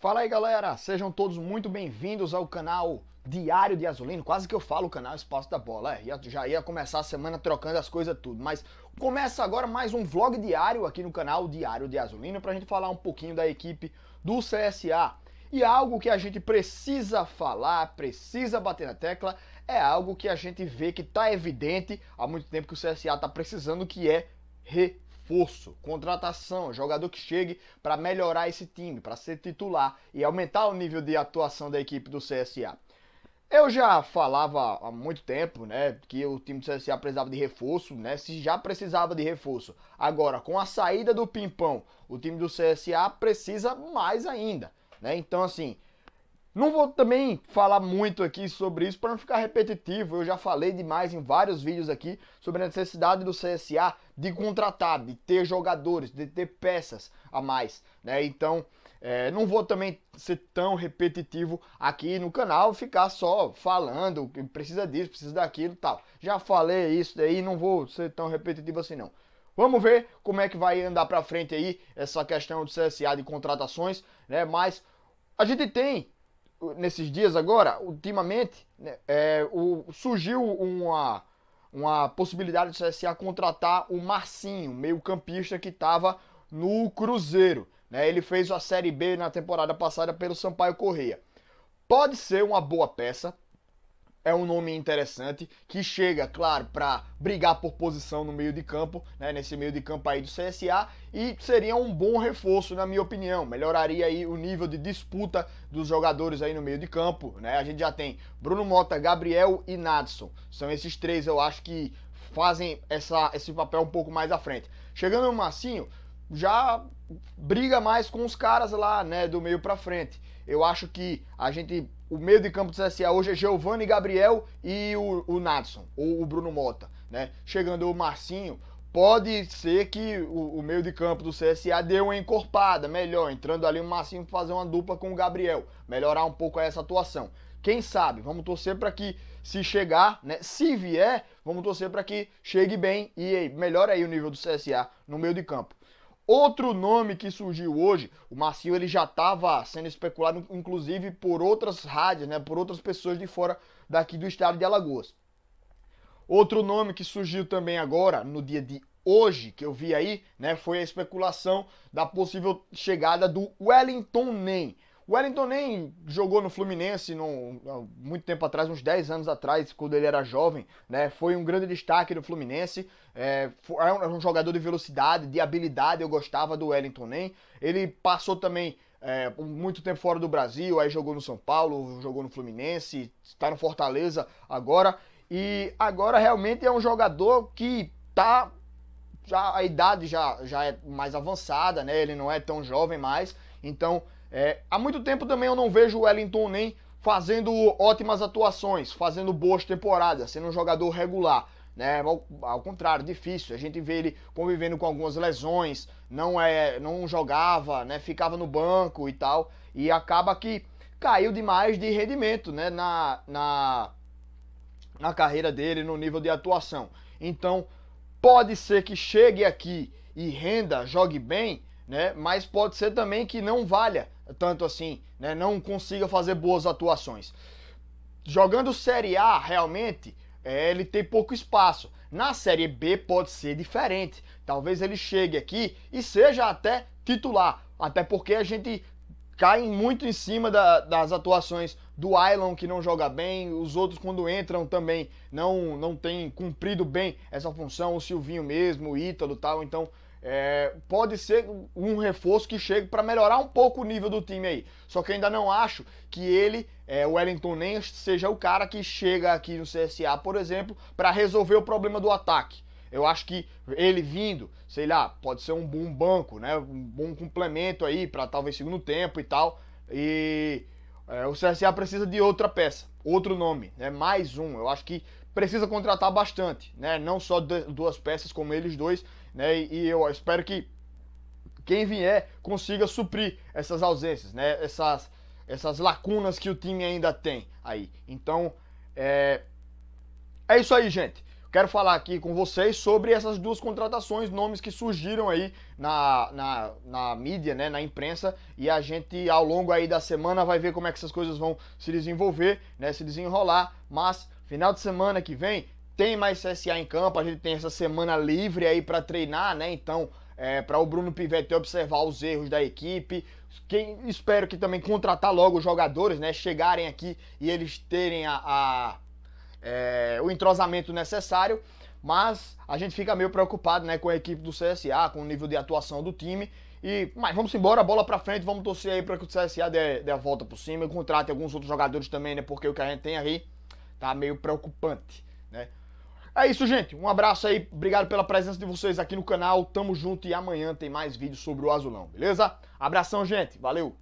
Fala aí galera, sejam todos muito bem-vindos ao canal Diário de Azulino. Quase que eu falo o canal Espaço da Bola, é, já ia começar a semana trocando as coisas tudo, mas começa agora mais um vlog diário aqui no canal Diário de Azulino pra gente falar um pouquinho da equipe do CSA. E algo que a gente precisa falar, precisa bater na tecla, é algo que a gente vê que tá evidente há muito tempo que o CSA tá precisando, que é reforço reforço, contratação, jogador que chegue para melhorar esse time, para ser titular e aumentar o nível de atuação da equipe do CSA. Eu já falava há muito tempo, né, que o time do CSA precisava de reforço, né, se já precisava de reforço. Agora, com a saída do Pimpão, o time do CSA precisa mais ainda, né? Então, assim, não vou também falar muito aqui sobre isso para não ficar repetitivo. Eu já falei demais em vários vídeos aqui sobre a necessidade do CSA de contratar, de ter jogadores, de ter peças a mais. Né? Então, é, não vou também ser tão repetitivo aqui no canal, ficar só falando que precisa disso, precisa daquilo tal. Já falei isso daí, não vou ser tão repetitivo assim não. Vamos ver como é que vai andar para frente aí essa questão do CSA de contratações, né? Mas a gente tem nesses dias agora, ultimamente, né, é, o, surgiu uma, uma possibilidade do CSA contratar o Marcinho, meio-campista que estava no Cruzeiro. Né? Ele fez a Série B na temporada passada pelo Sampaio Correia. Pode ser uma boa peça, é um nome interessante que chega, claro, para brigar por posição no meio de campo, né, nesse meio de campo aí do CSA e seria um bom reforço, na minha opinião. Melhoraria aí o nível de disputa dos jogadores aí no meio de campo, né? A gente já tem Bruno Mota, Gabriel e Nadson. São esses três, eu acho que fazem essa, esse papel um pouco mais à frente. Chegando no Massinho, já briga mais com os caras lá, né, do meio para frente. Eu acho que a gente, o meio de campo do CSA hoje é Giovanni Gabriel e o, o Nadson, ou o Bruno Mota, né? Chegando o Marcinho, pode ser que o, o, meio de campo do CSA dê uma encorpada, melhor, entrando ali o Marcinho fazer uma dupla com o Gabriel, melhorar um pouco essa atuação. Quem sabe? Vamos torcer para que se chegar, né? Se vier, vamos torcer para que chegue bem e melhore aí o nível do CSA no meio de campo. Outro nome que surgiu hoje, o Marcinho ele já estava sendo especulado, inclusive, por outras rádios, né, por outras pessoas de fora daqui do estado de Alagoas. Outro nome que surgiu também agora, no dia de hoje, que eu vi aí, né, foi a especulação da possível chegada do Wellington Nem. O Wellington nem jogou no Fluminense num, muito tempo atrás, uns 10 anos atrás, quando ele era jovem, né? Foi um grande destaque do Fluminense. É, é um, é um jogador de velocidade, de habilidade, eu gostava do Wellington nem. Ele passou também é, muito tempo fora do Brasil, aí jogou no São Paulo, jogou no Fluminense, está no Fortaleza agora. E agora realmente é um jogador que tá. Já, a idade já, já é mais avançada, né? Ele não é tão jovem mais. Então é, há muito tempo também eu não vejo o Wellington nem fazendo ótimas atuações, fazendo boas temporadas, sendo um jogador regular. Né? Ao, ao, contrário, difícil. A gente vê ele convivendo com algumas lesões, não é, não jogava, né? ficava no banco e tal, e acaba que caiu demais de rendimento né? na, na, na carreira dele, no nível de atuação. Então, pode ser que chegue aqui e renda, jogue bem, né? mas pode ser também que não valha tanto assim, né, não consiga fazer boas atuações. Jogando Série A, realmente, é, ele tem pouco espaço. Na Série B pode ser diferente. Talvez ele chegue aqui e seja até titular. Até porque a gente cai muito em cima da, das atuações do Island, que não joga bem. Os outros, quando entram também, não, não tem cumprido bem essa função. O Silvinho mesmo, o Ítalo tal. Então, é, pode ser um reforço que chegue para melhorar um pouco o nível do time aí. Só que ainda não acho que ele, é, o Wellington nem seja o cara que chega aqui no CSA, por exemplo, para resolver o problema do ataque. Eu acho que ele vindo, sei lá, pode ser um bom banco, né? Um bom complemento aí para talvez segundo tempo e tal. E é, o CSA precisa de outra peça, outro nome, né? Mais um. Eu acho que precisa contratar bastante, né? Não só duas peças como eles dois, né? E, e eu espero que quem vier consiga suprir essas ausências, né? Essas, essas lacunas que o time ainda tem aí. Então, é, é isso aí, gente. Quero falar aqui com vocês sobre essas duas contratações, nomes que surgiram aí na, na, na mídia, né, na imprensa, e a gente ao longo aí da semana vai ver como é que essas coisas vão se desenvolver, né, se desenrolar, mas final de semana que vem tem mais CSA em campo, a gente tem essa semana livre aí para treinar, né? Então, é, para o Bruno Pivetti observar os erros da equipe. Quem, espero que também contratar logo os jogadores, né? Chegarem aqui e eles terem a, a é, o entrosamento necessário. Mas a gente fica meio preocupado né, com a equipe do CSA, com o nível de atuação do time. E, mas vamos embora, bola pra frente, vamos torcer aí pra que o CSA dê, dê a volta por cima e contrate alguns outros jogadores também, né? Porque o que a gente tem aí tá meio preocupante, né? É isso, gente. Um abraço aí. Obrigado pela presença de vocês aqui no canal. Tamo junto e amanhã tem mais vídeos sobre o azulão, beleza? Abração, gente. Valeu.